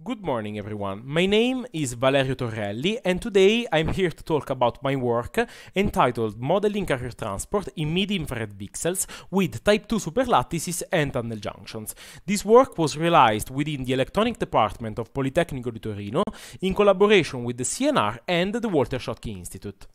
Good morning, everyone. My name is Valerio Torelli, and today I'm here to talk about my work entitled Modeling Carrier Transport in Mid Infrared Pixels with Type 2 Superlattices and Tunnel Junctions. This work was realized within the Electronic Department of Politecnico di Torino in collaboration with the CNR and the Walter Schottky Institute.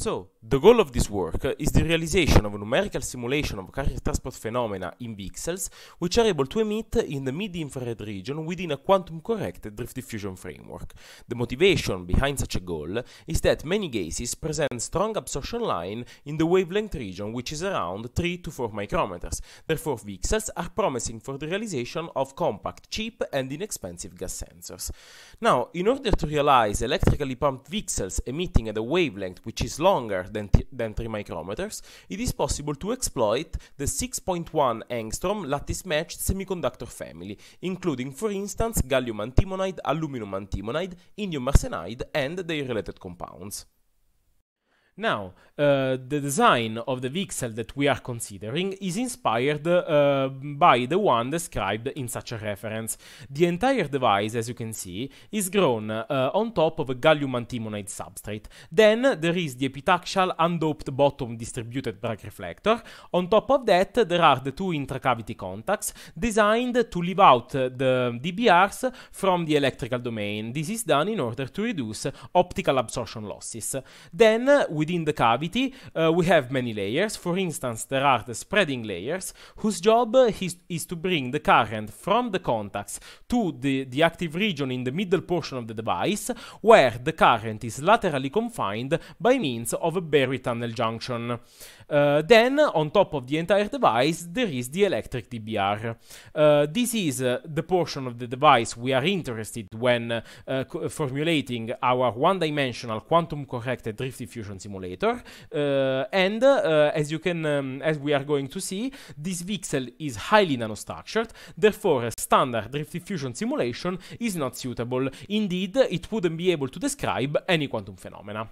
So, the goal of this work is the realization of a numerical simulation of carrier transport phenomena in pixels, which are able to emit in the mid-infrared region within a quantum-correct drift diffusion framework. The motivation behind such a goal is that many gases present strong absorption line in the wavelength region, which is around 3 to 4 micrometers. Therefore, pixels are promising for the realization of compact, cheap, and inexpensive gas sensors. Now, in order to realize electrically pumped pixels emitting at a wavelength which is longer than, than 3 micrometers, it is possible to exploit the 6.1 angstrom lattice-matched semiconductor family, including, for instance, gallium antimonide, aluminum antimonide, indium arsenide, and their related compounds. Now, uh, the design of the Vixel that we are considering is inspired uh, by the one described in such a reference. The entire device, as you can see, is grown uh, on top of a gallium antimonide substrate. Then there is the epitaxial undoped bottom distributed bragg reflector. On top of that, there are the two intracavity contacts designed to leave out uh, the DBRs from the electrical domain. This is done in order to reduce optical absorption losses. Then, with within the cavity, uh, we have many layers. For instance, there are the spreading layers, whose job uh, is, is to bring the current from the contacts to the, the active region in the middle portion of the device, where the current is laterally confined by means of a barrier tunnel junction. Uh, then, on top of the entire device, there is the electric DBR. Uh, this is uh, the portion of the device we are interested when uh, formulating our one-dimensional quantum-corrected drift diffusion simulation simulator. Uh, and uh, as you can, um, as we are going to see, this VXEL is highly nanostructured. Therefore, a standard drift diffusion simulation is not suitable. Indeed, it wouldn't be able to describe any quantum phenomena.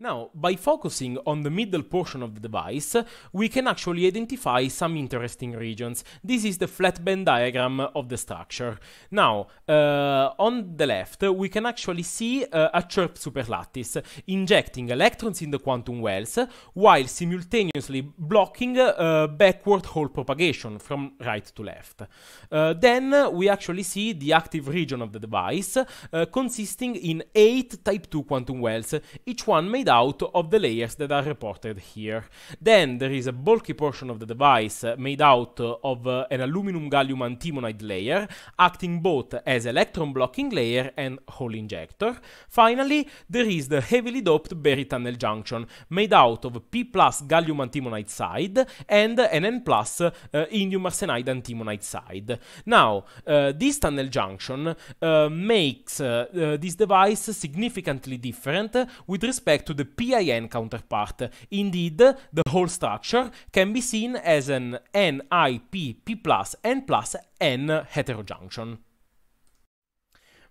Now, by focusing on the middle portion of the device, we can actually identify some interesting regions. This is the flatband diagram of the structure. Now, uh, on the left, we can actually see uh, a chirp superlattice, injecting electrons in the quantum wells, while simultaneously blocking uh, backward hole propagation from right to left. Uh, then we actually see the active region of the device, uh, consisting in 8 type 2 quantum wells, each one made made out of the layers that are reported here. Then there is a bulky portion of the device made out of uh, an aluminum gallium antimonide layer, acting both as electron blocking layer and hole injector. Finally, there is the heavily doped berry tunnel junction, made out of P plus gallium antimonide side and an N plus uh, indium arsenide antimonide side. Now, uh, this tunnel junction uh, makes uh, uh, this device significantly different with respect to the PIN counterpart. Indeed, the whole structure can be seen as an NIP plus N plus N heterojunction.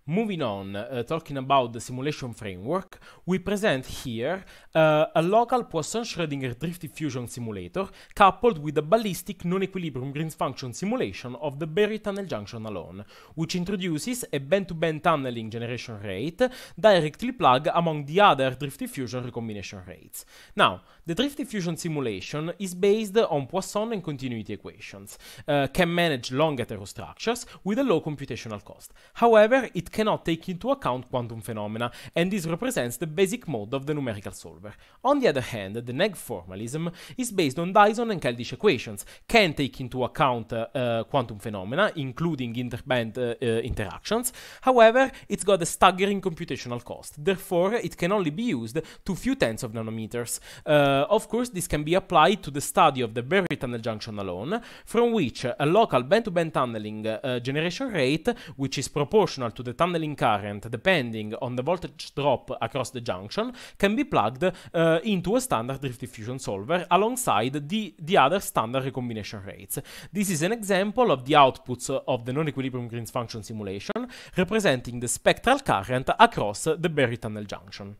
Moving on, uh, talking about the simulation framework, we present here uh, a local Poisson-Schrödinger drift diffusion simulator coupled with a ballistic non-equilibrium Green's function simulation of the Berry tunnel junction alone, which introduces a band-to-band tunneling generation rate directly plugged among the other drift diffusion recombination rates. Now, the drift diffusion simulation is based on Poisson and continuity equations, uh, can manage long heterostructures with a low computational cost. However, it cannot take into account quantum phenomena, and this represents the basic mode of the numerical solver. On the other hand, the neg formalism is based on Dyson and Keldysh equations, can take into account uh, uh, quantum phenomena, including interband uh, uh, interactions, however, it's got a staggering computational cost, therefore it can only be used to few tens of nanometers. Uh, of course, this can be applied to the study of the Berry tunnel junction alone, from which a local band-to-band -band tunneling generation rate, which is proportional to the tunneling current depending on the voltage drop across the junction can be plugged uh, into a standard drift diffusion solver alongside the, the other standard recombination rates. This is an example of the outputs of the non-equilibrium Green's function simulation representing the spectral current across the Berry tunnel junction.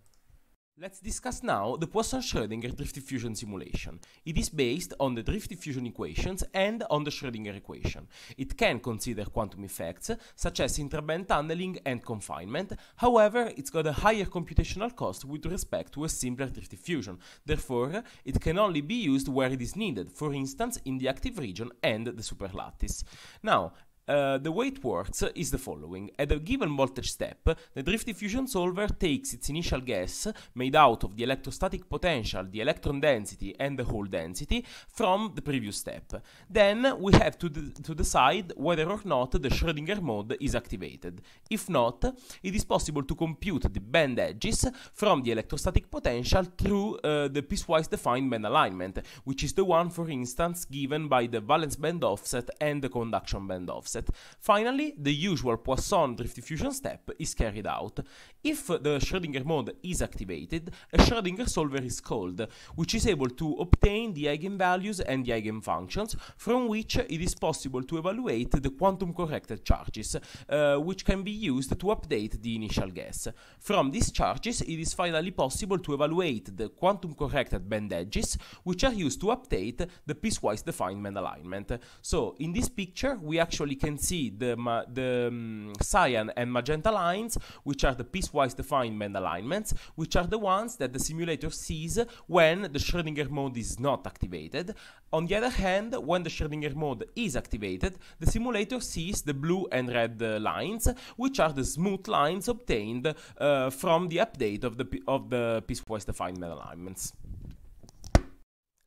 Let's discuss now the Poisson Schrödinger drift diffusion simulation. It is based on the drift diffusion equations and on the Schrödinger equation. It can consider quantum effects such as interband tunneling and confinement, however, it's got a higher computational cost with respect to a simpler drift diffusion. Therefore, it can only be used where it is needed, for instance in the active region and the superlattice. Now, uh, the way it works is the following. At a given voltage step, the drift diffusion solver takes its initial guess, made out of the electrostatic potential, the electron density, and the hole density, from the previous step. Then we have to, to decide whether or not the Schrödinger mode is activated. If not, it is possible to compute the band edges from the electrostatic potential through uh, the piecewise defined band alignment, which is the one, for instance, given by the valence band offset and the conduction band offset. Finally, the usual Poisson drift diffusion step is carried out. If the Schrödinger mode is activated, a Schrödinger solver is called, which is able to obtain the eigenvalues and the eigenfunctions, from which it is possible to evaluate the quantum-corrected charges, uh, which can be used to update the initial guess. From these charges, it is finally possible to evaluate the quantum-corrected band edges, which are used to update the piecewise defined band alignment. So, in this picture, we actually can see the, the um, cyan and magenta lines, which are the piecewise defined band alignments, which are the ones that the simulator sees when the Schrödinger mode is not activated. On the other hand, when the Schrödinger mode is activated, the simulator sees the blue and red uh, lines, which are the smooth lines obtained uh, from the update of the, of the piecewise defined band alignments.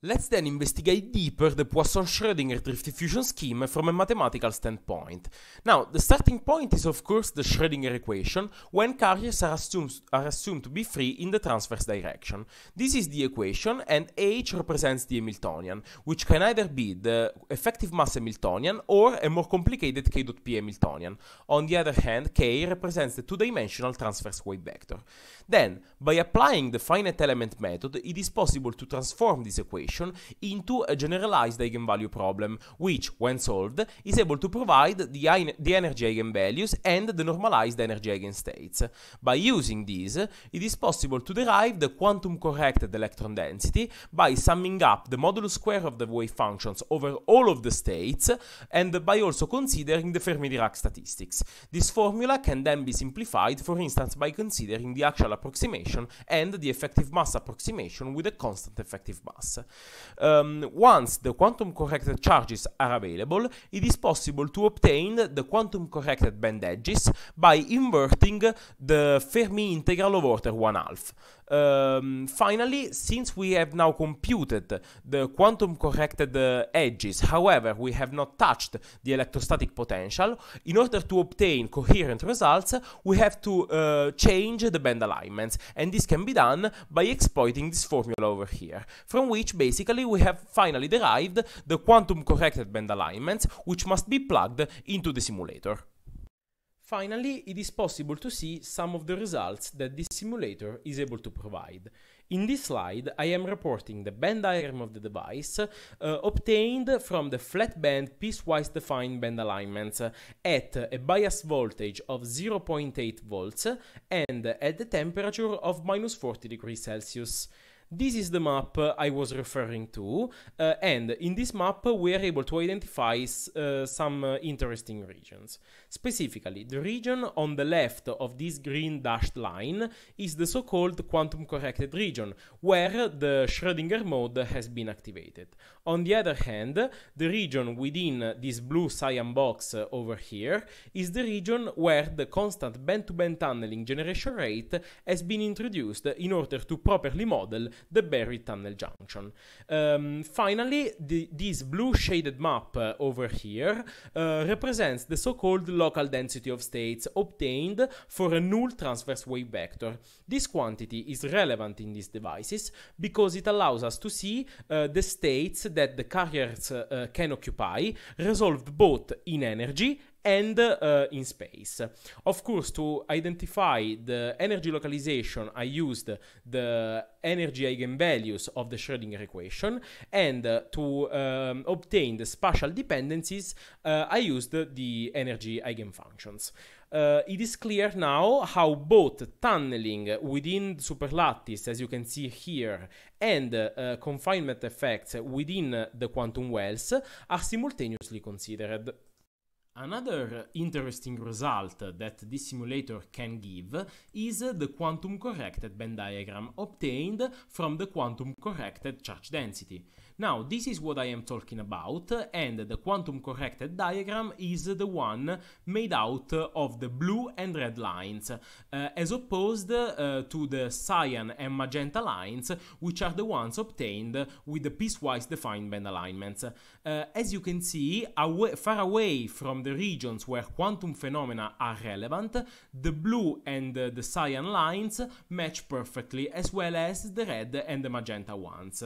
Let's then investigate deeper the Poisson Schrödinger drift diffusion scheme from a mathematical standpoint. Now, the starting point is of course the Schrödinger equation when carriers are assumed, are assumed to be free in the transverse direction. This is the equation and H represents the Hamiltonian, which can either be the effective mass Hamiltonian or a more complicated K dot P Hamiltonian. On the other hand, K represents the two-dimensional transverse wave vector. Then, by applying the finite element method, it is possible to transform this equation into a generalized eigenvalue problem, which, when solved, is able to provide the, the energy eigenvalues and the normalized energy eigenstates. By using these, it is possible to derive the quantum corrected electron density by summing up the modulus square of the wave functions over all of the states and by also considering the Fermi-Dirac statistics. This formula can then be simplified, for instance, by considering the actual approximation and the effective mass approximation with a constant effective mass. Um, once the quantum corrected charges are available, it is possible to obtain the quantum corrected band edges by inverting the Fermi integral of order 1 half. Um, finally, since we have now computed the quantum corrected uh, edges, however, we have not touched the electrostatic potential, in order to obtain coherent results, we have to uh, change the band alignments. And this can be done by exploiting this formula over here, from which basically we have finally derived the quantum corrected band alignments, which must be plugged into the simulator. Finally, it is possible to see some of the results that this simulator is able to provide. In this slide, I am reporting the band diagram of the device uh, obtained from the flat band piecewise defined band alignments at a bias voltage of 0.8 volts and at the temperature of minus 40 degrees Celsius. This is the map I was referring to, uh, and in this map we are able to identify uh, some uh, interesting regions. Specifically, the region on the left of this green dashed line is the so-called quantum-corrected region, where the Schrödinger mode has been activated. On the other hand, the region within this blue cyan box over here is the region where the constant band to -band tunneling generation rate has been introduced in order to properly model the Berry Tunnel Junction. Um, finally, the, this blue shaded map uh, over here uh, represents the so-called local density of states obtained for a null transverse wave vector. This quantity is relevant in these devices because it allows us to see uh, the states that the carriers uh, uh, can occupy resolved both in energy and uh, in space. Of course, to identify the energy localization, I used the energy eigenvalues of the Schrödinger equation, and uh, to um, obtain the spatial dependencies, uh, I used the energy eigenfunctions. Uh, it is clear now how both tunneling within the superlattice, as you can see here, and uh, confinement effects within the quantum wells are simultaneously considered. Another interesting result that this simulator can give is the quantum corrected Venn diagram obtained from the quantum corrected charge density. Now, this is what I am talking about, and the quantum corrected diagram is the one made out of the blue and red lines, uh, as opposed uh, to the cyan and magenta lines, which are the ones obtained with the piecewise defined band alignments. Uh, as you can see, away, far away from the regions where quantum phenomena are relevant, the blue and the cyan lines match perfectly, as well as the red and the magenta ones.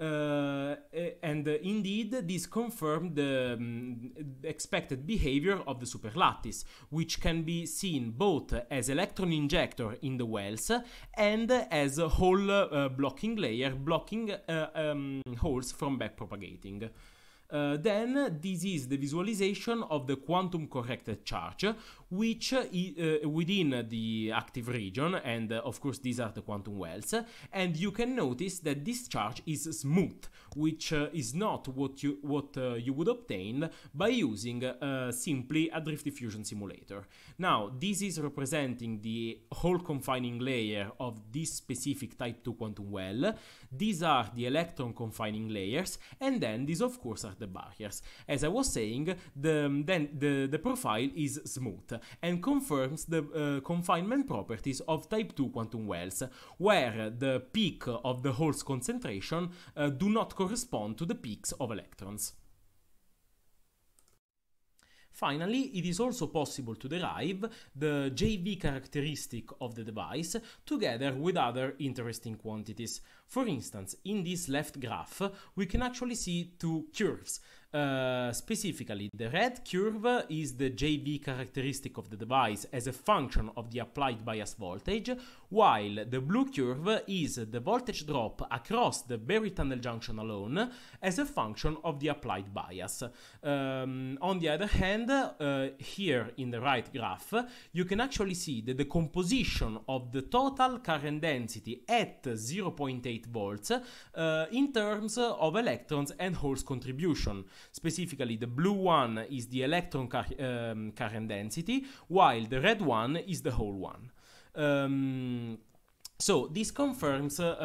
Uh, eh, and uh, indeed, this confirmed the um, expected behavior of the superlattice, which can be seen both as electron injector in the wells and as a whole uh, blocking layer, blocking um, holes from backpropagating. Uh, then this is the visualization of the quantum corrected charge, which uh, uh, within the active region, and uh, of course these are the quantum wells, and you can notice that this charge is smooth, which uh, is not what you what uh, you would obtain by using uh, simply a drift diffusion simulator. Now, this is representing the whole confining layer of this specific type 2 quantum well. These are the electron confining layers, and then these, of course, are the barriers. As I was saying, the, um, then the, the profile is smooth and confirms the uh, confinement properties of type 2 quantum wells, where the peak of the hole's concentration uh, do not correspond to the peaks of electrons. Finally, it is also possible to derive the JV characteristic of the device together with other interesting quantities. For instance, in this left graph, we can actually see two curves uh, specifically, the red curve is the JV characteristic of the device as a function of the applied bias voltage, while the blue curve is the voltage drop across the barrier tunnel junction alone as a function of the applied bias. Um, on the other hand, uh, here in the right graph, you can actually see that the composition of the total current density at 0.8 volts uh, in terms of electrons and holes contribution. Specifically, the blue one is the electron car um, current density, while the red one is the whole one. Um, so this confirms uh,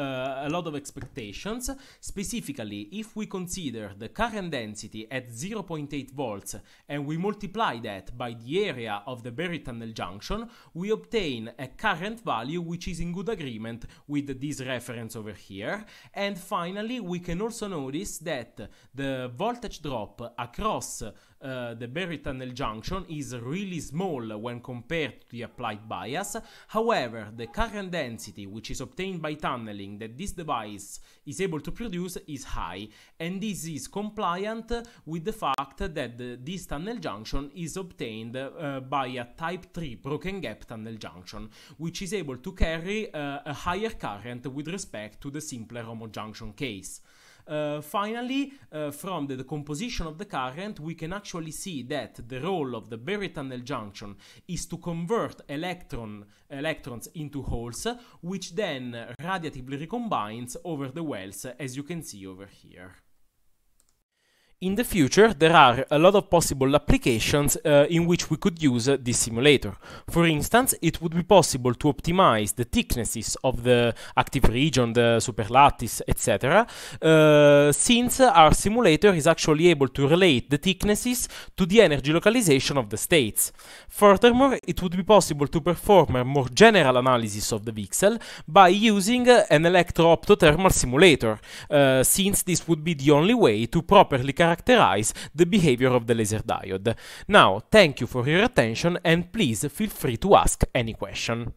a lot of expectations. Specifically, if we consider the current density at 0.8 volts and we multiply that by the area of the Berry tunnel junction, we obtain a current value which is in good agreement with this reference over here. And finally, we can also notice that the voltage drop across Eh, the Berry Tunnel junction is really small when compared to the applied bias. However, the current density which is obtained by tunneling that this device is able to produce is high, and this is compliant with the fact that the, this tunnel junction is obtained uh, by a type 3 broken gap tunnel junction, which is able to carry uh, a higher current with respect to the simpler homojunction case. Uh, finally, uh, from the, decomposition of the current, we can actually see that the role of the Berry tunnel junction is to convert electron, electrons into holes, which then radiatively recombines over the wells, as you can see over here in the future, there are a lot of possible applications uh, in which we could use uh, this simulator. For instance, it would be possible to optimize the thicknesses of the active region, the superlattice, etc., uh, since our simulator is actually able to relate the thicknesses to the energy localization of the states. Furthermore, it would be possible to perform a more general analysis of the VXEL by using uh, an electro-optothermal simulator, uh, since this would be the only way to properly characterize the behavior of the laser diode. Now, thank you for your attention and please feel free to ask any question.